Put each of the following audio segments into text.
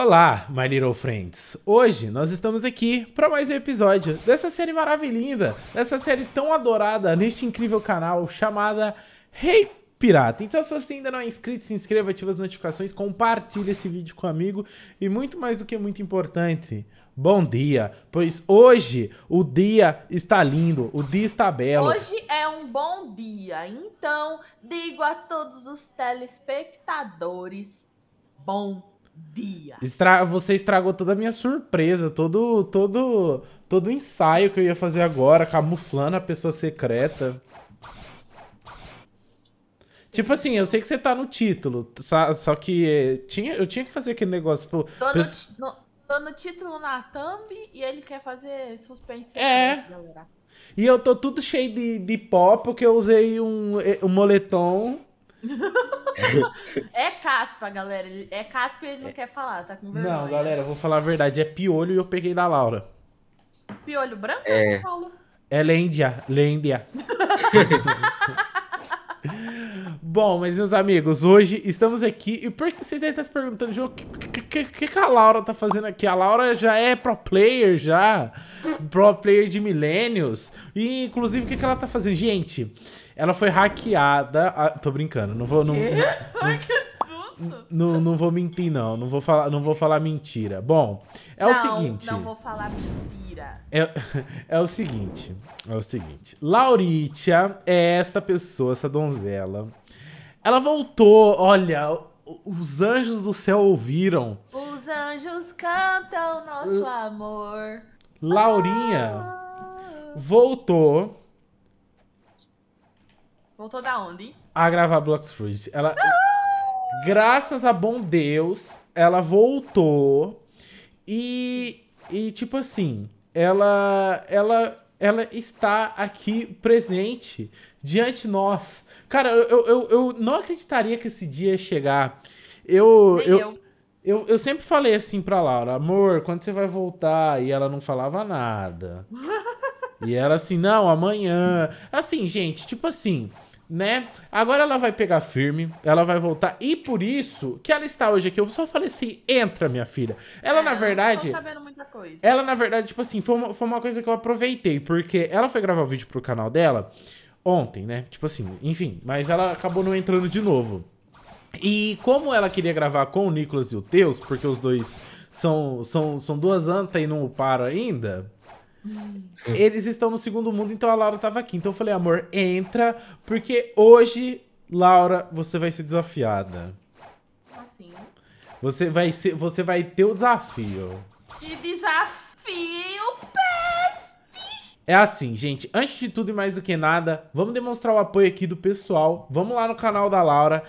Olá, my little friends! Hoje nós estamos aqui para mais um episódio dessa série maravilhosa, dessa série tão adorada neste incrível canal chamada Rei hey Pirata. Então se você ainda não é inscrito, se inscreva, ative as notificações, compartilhe esse vídeo com um amigo e muito mais do que muito importante, bom dia, pois hoje o dia está lindo, o dia está belo. Hoje é um bom dia, então digo a todos os telespectadores, bom dia. Estra você estragou toda a minha surpresa, todo, todo, todo ensaio que eu ia fazer agora, camuflando a pessoa secreta. Tipo assim, eu sei que você tá no título, só, só que é, tinha, eu tinha que fazer aquele negócio. Pro, tipo, tô, no, no, tô no título na thumb e ele quer fazer suspense. É. Galera. E eu tô tudo cheio de, de pó porque eu usei um, eh, um moletom é caspa, galera. É caspa e ele não é... quer falar, tá com vergonha. Não, galera, eu vou falar a verdade. É piolho e eu peguei da Laura. Piolho branco é... ou Paulo? É Lêndia, Lêndia. Bom, mas meus amigos, hoje estamos aqui. E por que você deve estar se perguntando, João, o que, que, que, que, a Laura tá fazendo aqui? A Laura já é pro player, já. Pro player de milênios. E, inclusive, o que, que ela tá fazendo? Gente, ela foi hackeada. A... Tô brincando, não vou. Não, não, Ai, que susto! Não, não vou mentir, não. Não vou falar, não vou falar mentira. Bom, é não, o seguinte. Não vou falar mentira. É, é o seguinte. É o seguinte. Lauritia é esta pessoa, essa donzela. Ela voltou, olha, os anjos do céu ouviram. Os anjos cantam nosso amor. Laurinha ah. voltou Voltou da onde? A gravar Blocks Fruit. Ela. Graças a bom Deus, ela voltou. E. E, tipo assim, ela. Ela. Ela está aqui presente diante nós. Cara, eu, eu, eu não acreditaria que esse dia ia chegar. Eu. eu. eu. Eu, eu, sempre falei assim pra Laura, amor, quando você vai voltar? E ela não falava nada. e ela assim, não, amanhã. Assim, gente, tipo assim, né? Agora ela vai pegar firme, ela vai voltar. E por isso que ela está hoje aqui. Eu só falei assim, entra, minha filha. Ela, é, na verdade... Ela, na verdade, tipo assim, foi uma, foi uma coisa que eu aproveitei. Porque ela foi gravar o um vídeo pro canal dela ontem, né? Tipo assim, enfim. Mas ela acabou não entrando de novo. E como ela queria gravar com o Nicolas e o Teus, porque os dois são, são, são duas antas e não param ainda... Eles estão no segundo mundo, então a Laura tava aqui. Então eu falei, amor, entra, porque hoje, Laura, você vai ser desafiada. Assim. Você vai ser, você vai ter o desafio. Que desafio, peste! É assim, gente, antes de tudo e mais do que nada, vamos demonstrar o apoio aqui do pessoal. Vamos lá no canal da Laura.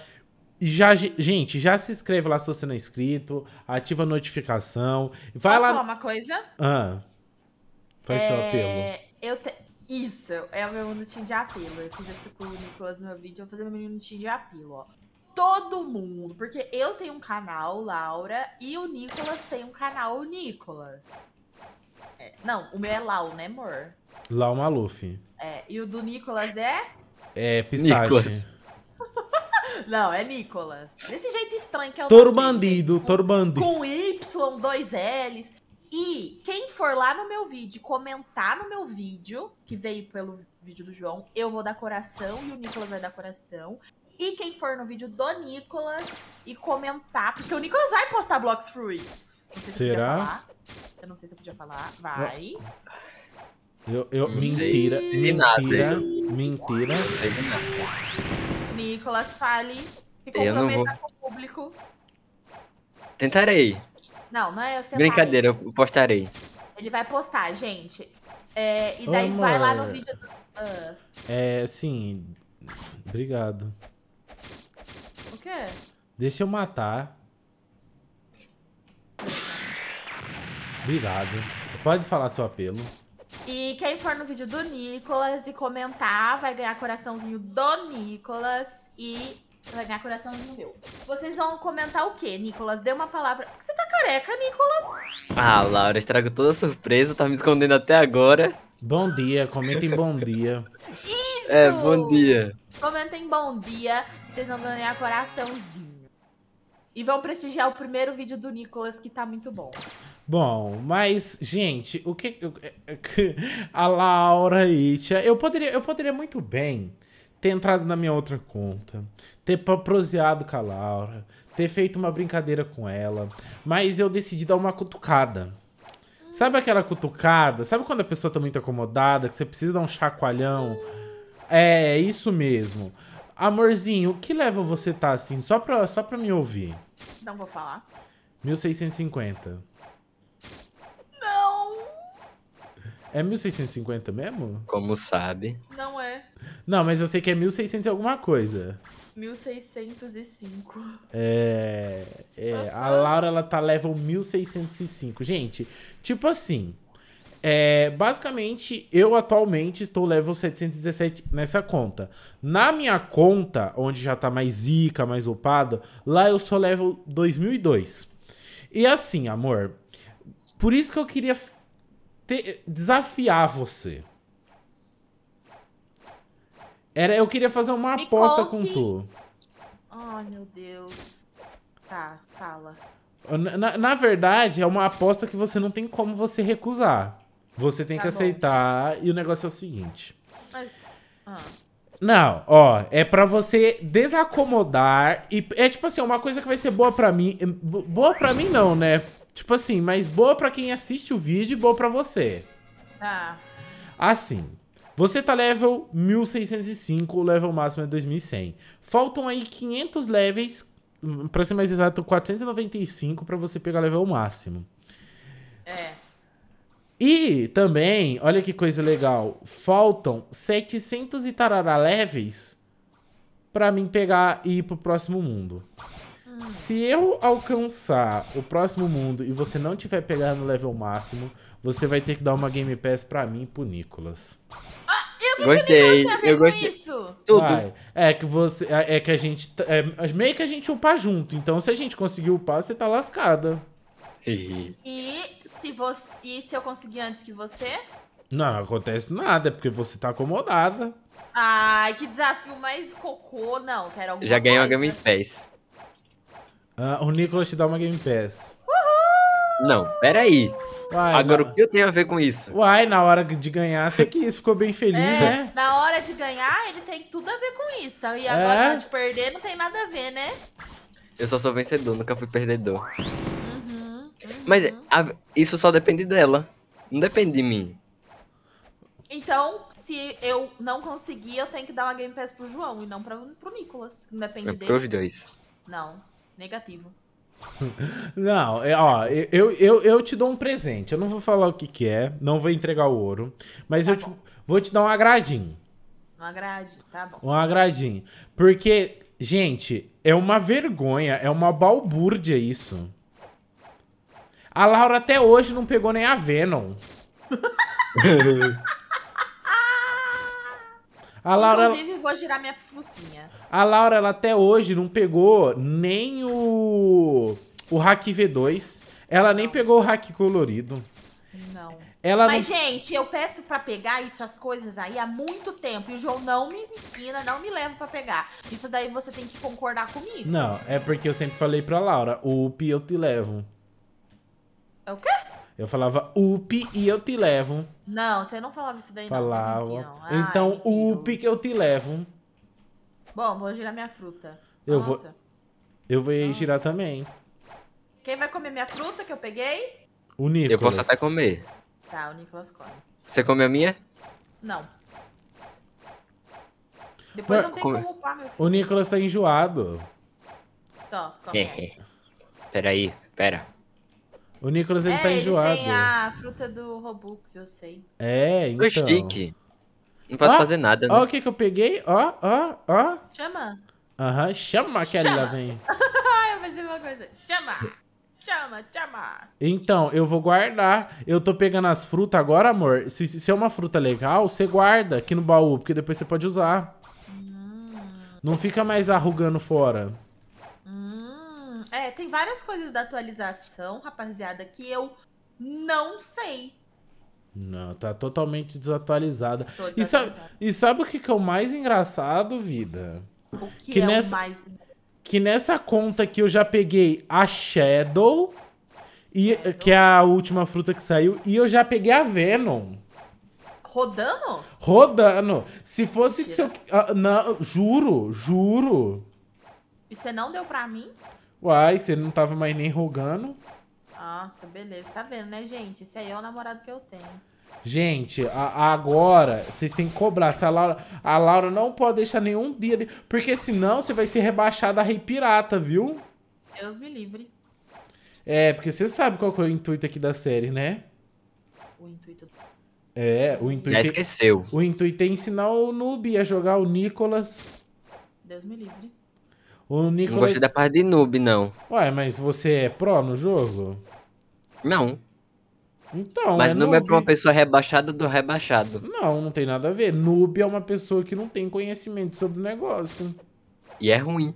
E já, gente, já se inscreve lá se você não é inscrito, ativa a notificação. Vai Posso lá. Falar uma coisa? Ah. Faz é... seu apelo. Eu te... Isso, é o meu minutinho de apelo. Eu fiz esse com o Nicolas no meu vídeo, eu vou fazer meu minutinho de apelo, ó. Todo mundo, porque eu tenho um canal, Laura, e o Nicolas tem um canal, o Nicolas. É, não, o meu é Lau, né, amor? Lau Maluf. É, e o do Nicolas é? É, pistache. Nicolas. Não, é Nicolas. Desse jeito estranho que é o. Toro bandido, toro bandido. Com Y, dois L's. E quem for lá no meu vídeo comentar no meu vídeo, que veio pelo vídeo do João, eu vou dar coração e o Nicolas vai dar coração. E quem for no vídeo do Nicolas e comentar, porque o Nicolas vai postar Blocks Fruits. Se Será? Eu, não sei se eu podia falar. Vai. Eu, eu, não hum. mentira, sei. mentira, mentira. mentira. Não sei de nada. Nicolas, fale. Se comprometa com o público. Tentarei. Não, não é eu Brincadeira, eu postarei. Ele vai postar, gente. É, e daí Ô, vai lá no vídeo do. Ah. É, assim. Obrigado. o quê? Deixa eu matar. Obrigado. Pode falar seu apelo. E quem for no vídeo do Nicolas e comentar, vai ganhar coraçãozinho do Nicolas. E você vai ganhar coraçãozinho meu. Vocês vão comentar o quê, Nicolas? Dê uma palavra. Por que você tá careca, Nicolas? Ah, Laura, estrago toda a surpresa, tá me escondendo até agora. Bom dia, comentem bom dia. Isso! É, bom dia. Comentem bom dia, vocês vão ganhar coraçãozinho. E vão prestigiar o primeiro vídeo do Nicolas, que tá muito bom. Bom, mas, gente, o que. É, é a Laura Itia. Eu poderia, eu poderia muito bem ter entrado na minha outra conta, ter proseado com a Laura, ter feito uma brincadeira com ela, mas eu decidi dar uma cutucada. Sabe aquela cutucada? Sabe quando a pessoa tá muito acomodada, que você precisa dar um chacoalhão? É, é isso mesmo. Amorzinho, o que leva você tá assim? Só pra, só pra me ouvir. Não vou falar. 1650. Não! É 1650 mesmo? Como sabe? Não é. Não, mas eu sei que é 1600 e alguma coisa. 1605. É, é. A Laura, ela tá level 1605. Gente, tipo assim. É, basicamente, eu atualmente estou level 717 nessa conta. Na minha conta, onde já tá mais zica, mais upada, lá eu sou level 2002. E assim, amor, por isso que eu queria te, desafiar você. Era, eu queria fazer uma Me aposta conte. com tu. Oh, meu Deus. Tá, fala. Ah, na, na, verdade, é uma aposta que você não tem como você recusar. Você tem tá que bom. aceitar e o negócio é o seguinte. ah. Não, ó, é para você desacomodar e é tipo assim, uma coisa que vai ser boa para mim, eh, boa para mim não, né? Tipo assim, mas boa para quem assiste o vídeo e boa para você. Ah. Assim, você tá level 1605, o level máximo é 2100. Faltam aí 500 levels, hum, pra ser mais exato, 495 para você pegar level máximo. É. E também, olha que coisa legal, faltam 700 e tarará levels pra mim pegar e ir pro próximo mundo. Hum. Se eu alcançar o próximo mundo e você não tiver pegando o level máximo, você vai ter que dar uma Game Pass pra mim e pro Nicolas. Ah, eu gostei, eu gostei. Isso? Tudo. Vai. É que você, é, é que a gente, é, é, meio que a gente upa junto. Então, se a gente conseguir upar, você tá lascada. e se você, e se eu conseguir antes que você? Não, acontece nada, é porque você tá acomodada. Ai, que desafio mais cocô, não. Quero Já ganhei uma Game Pass. Ah, o Nicolas te dá uma Game Pass. Não, peraí. Uai, Agora, o que eu tenho a ver com isso? Uai, na hora de ganhar, você que ficou bem feliz, é, né? Na hora de ganhar, ele tem tudo a ver com isso. E é. agora, é. de perder, não tem nada a ver, né? Eu só sou vencedor, nunca fui perdedor. Uhum, uhum. Mas a, isso só depende dela. Não depende de mim. Então, se eu não conseguir, eu tenho que dar uma Game Pass pro João e não pra, pro Nicolas. Não depende é dele. Pros dois. Não, negativo. Não, é, ó, eu, eu, eu te dou um presente. Eu não vou falar o que, que é, não vou entregar o ouro, mas tá eu te, vou te dar um agradinho. Um agradinho, tá bom. Um agradinho. Porque, gente, é uma vergonha, é uma balbúrdia isso. A Laura até hoje não pegou nem a Venom. A Laura, Inclusive, ela... vou girar minha fruquinha. A Laura, ela até hoje não pegou nem o. O hack V2. Ela nem pegou o hack colorido. Não. Ela Mas, não... gente, eu peço para pegar isso, as coisas aí, há muito tempo. E o João não me ensina, não me leva para pegar. Isso daí você tem que concordar comigo. Não, é porque eu sempre falei pra Laura, o eu te levo. É o quê? Eu falava UP e eu te levo. Não, você não falava isso daí falava. não. Falava. então, Ai, UP que eu te levo. Bom, vou girar minha fruta. Eu Nossa. vou. Eu vou Nossa. girar também. Quem vai comer minha fruta que eu peguei? O Nicolas. Eu posso até comer. Tá, o Nicolas come. Você come a minha? Não. Depois Mas, não tem come... como upar, meu filho. O Nicolas tá enjoado. Tô, tá, come. Peraí, pera. O Nicolas ele é, tá enjoado. Ele tem a fruta do Robux, eu sei. É, então. O stick. Não pode ó, fazer nada, né? Ó o que que eu peguei, ó, ó, ó. Chama. Aham, uhum, chama que ela vem. eu pensei uma coisa. Chama. Chama, chama. Então, eu vou guardar. Eu tô pegando as frutas agora, amor. Se, se é uma fruta legal, você guarda aqui no baú, porque depois você pode usar. Hum. Não fica mais arrugando fora. É, tem várias coisas da atualização, rapaziada, que eu não sei. Não, tá totalmente desatualizada. E, sabe, e sabe o que, que é o mais engraçado, vida? O que, que é nessa, o mais Que nessa conta que eu já peguei a Shadow, e, Shadow. que é a última fruta que saiu, e eu já peguei a Venom. Rodando? Rodando. Se fosse Mentira. seu. Ah, não, juro, juro. E você não deu pra mim? Uai, você não tava mais nem rogando. Nossa, beleza. Tá vendo, né, gente? Esse aí é o namorado que eu tenho. Gente, a, a agora vocês têm que cobrar. Se a Laura, a Laura não pode deixar nenhum dia. De, porque senão você vai ser rebaixada a rei pirata, viu? Deus me livre. É, porque você sabe qual é o intuito aqui da série, né? O intuito. É, o intuito. Já é esqueceu. É, o intuito é ensinar o noob a jogar o Nicolas. Deus me livre. O Nicolas... Não gostei da parte de noob, não. Ué, mas você é pró no jogo? Não. Então, Mas é noob, noob é pra uma pessoa rebaixada do rebaixado. Não, não tem nada a ver. Noob é uma pessoa que não tem conhecimento sobre o negócio. E é ruim.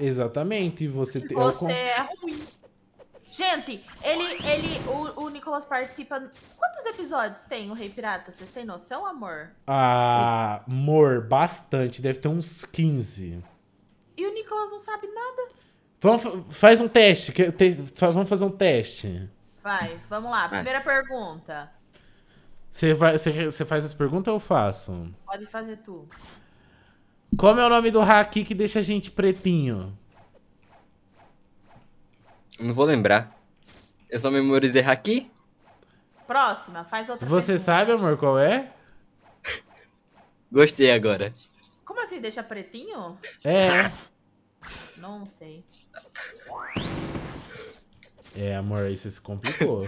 Exatamente. E você, tem. É você é ruim. Gente, ele, ele, o, o Nicolas participa. Quantos episódios tem o Rei Pirata? Vocês têm noção, amor? Ah, amor, bastante. Deve ter uns 15. E o Nicolas não sabe nada. Vamos, faz um teste. Que, te, vamos fazer um teste. Vai, vamos lá. Primeira vai. pergunta. Você, faz as perguntas ou eu faço? Pode fazer tu. Como é o nome do haki que deixa a gente pretinho? Não vou lembrar. Eu só memorizei haki? Próxima, faz outra Você pergunta. sabe, amor, qual é? Gostei agora. Como assim, deixa pretinho? É, é. Não sei. É, amor, aí você se complicou.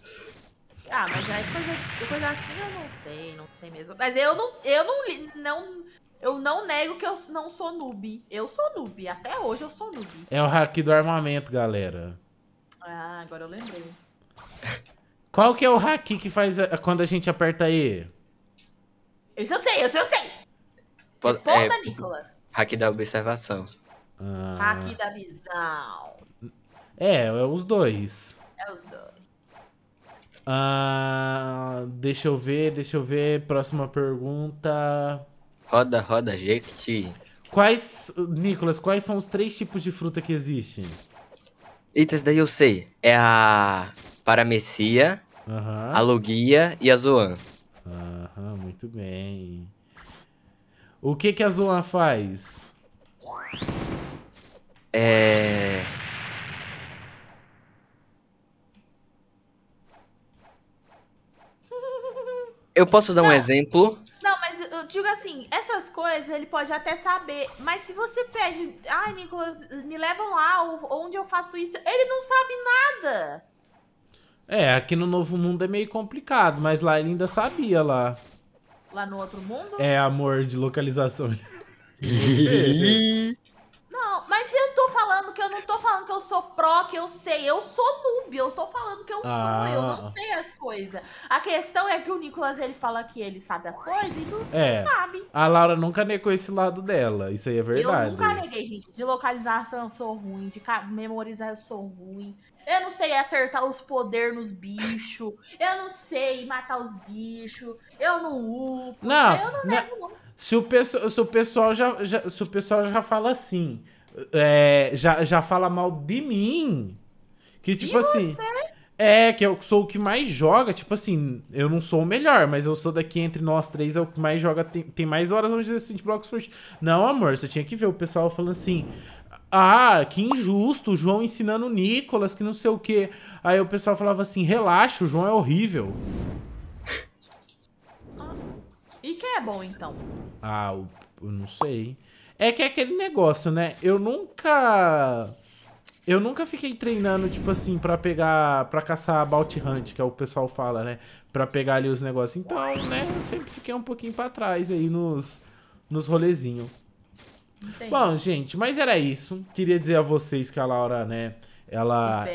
ah, mas aí coisa, coisa assim eu não sei, não sei mesmo. Mas eu não, eu não, não, eu não nego que eu não sou noob. Eu sou noob, até hoje eu sou noob. É o hack do armamento, galera. Ah, agora eu lembrei. Qual que é o hack que faz a, quando a gente aperta E? Esse eu sei, esse eu sei. Responda, é, Nicolas. Hack da observação. Ah. Hack da visão. É, é os dois. É os dois. Ah, deixa eu ver, deixa eu ver. Próxima pergunta. Roda, roda, gente. Quais, Nicolas, quais são os três tipos de fruta que existem? Eita, esse daí eu sei. É a Paramecia, uhum. a Logia e a Zoan. Aham, uhum, muito bem. O que que a Zoan faz? É... Eu posso dar não, um exemplo? Não, mas eu digo assim, essas coisas ele pode até saber, mas se você pede, ai, ah, Nicolas, me levam lá, ou, onde eu faço isso, ele não sabe nada. É, aqui no Novo Mundo é meio complicado, mas lá ele ainda sabia lá. Lá no outro mundo? É, amor, de localização. não, mas eu tô falando que eu não tô falando que eu sou pró, que eu sei. Eu sou noob, eu tô falando que eu ah. sou, eu não ah. sei as coisa. A questão é que o Nicolas, ele fala que ele sabe as coisas e não, é. sabe. A Laura nunca negou esse lado dela, isso aí é verdade. Eu nunca neguei, gente. De localização eu sou ruim, de memorizar eu sou ruim. Eu não sei acertar os poderes nos bichos. Eu não sei matar os bichos. Eu não upo. Não, eu não, nego, não. Se, o se, o pessoal já, já, se o pessoal já fala assim, é, já, já fala mal de mim. Que tipo e assim. Você? É, que eu sou o que mais joga, tipo assim, eu não sou o melhor, mas eu sou daqui entre nós três, é o que mais joga, tem, tem mais horas, vamos dizer assim, de blocos fortes. Não, amor, você tinha que ver o pessoal falando assim, ah, que injusto, o João ensinando o Nicolas, que não sei o quê. Aí o pessoal falava assim, relaxa, o João é horrível. Ah, e quem é bom, então? Ah, eu, eu não sei. É que é aquele negócio, né? Eu nunca eu nunca fiquei treinando, tipo assim, para pegar. para caçar Bounty Hunt, que é o pessoal fala, né? Pra pegar ali os negócios. Então, né? Eu sempre fiquei um pouquinho para trás aí nos, nos rolezinhos. Bom, gente, mas era isso. Queria dizer a vocês que a Laura, né? Ela,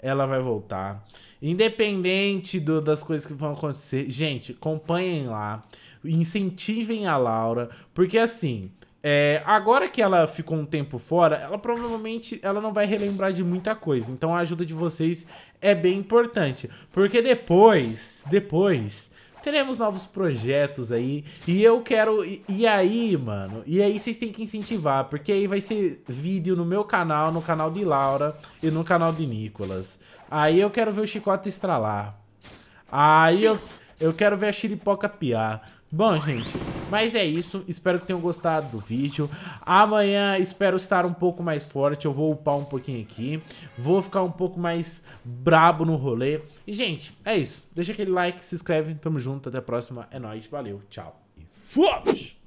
ela vai voltar. Independente do, das coisas que vão acontecer, gente, acompanhem lá. Incentivem a Laura. Porque assim, é, agora que ela ficou um tempo fora, ela provavelmente ela não vai relembrar de muita coisa. Então a ajuda de vocês é bem importante. Porque depois, depois, teremos novos projetos aí. E eu quero. E, e, aí, mano? E aí vocês têm que incentivar, porque aí vai ser vídeo no meu canal, no canal de Laura e no canal de Nicolas. Aí eu quero ver o Chicote estralar. Aí eu, eu quero ver a Chiripoca piar. Bom, gente, mas é isso. Espero que tenham gostado do vídeo. Amanhã espero estar um pouco mais forte. Eu vou upar um pouquinho aqui. Vou ficar um pouco mais brabo no rolê. E, gente, é isso. Deixa aquele like, se inscreve. Tamo junto. Até a próxima. É nóis. Valeu. Tchau. E fomos!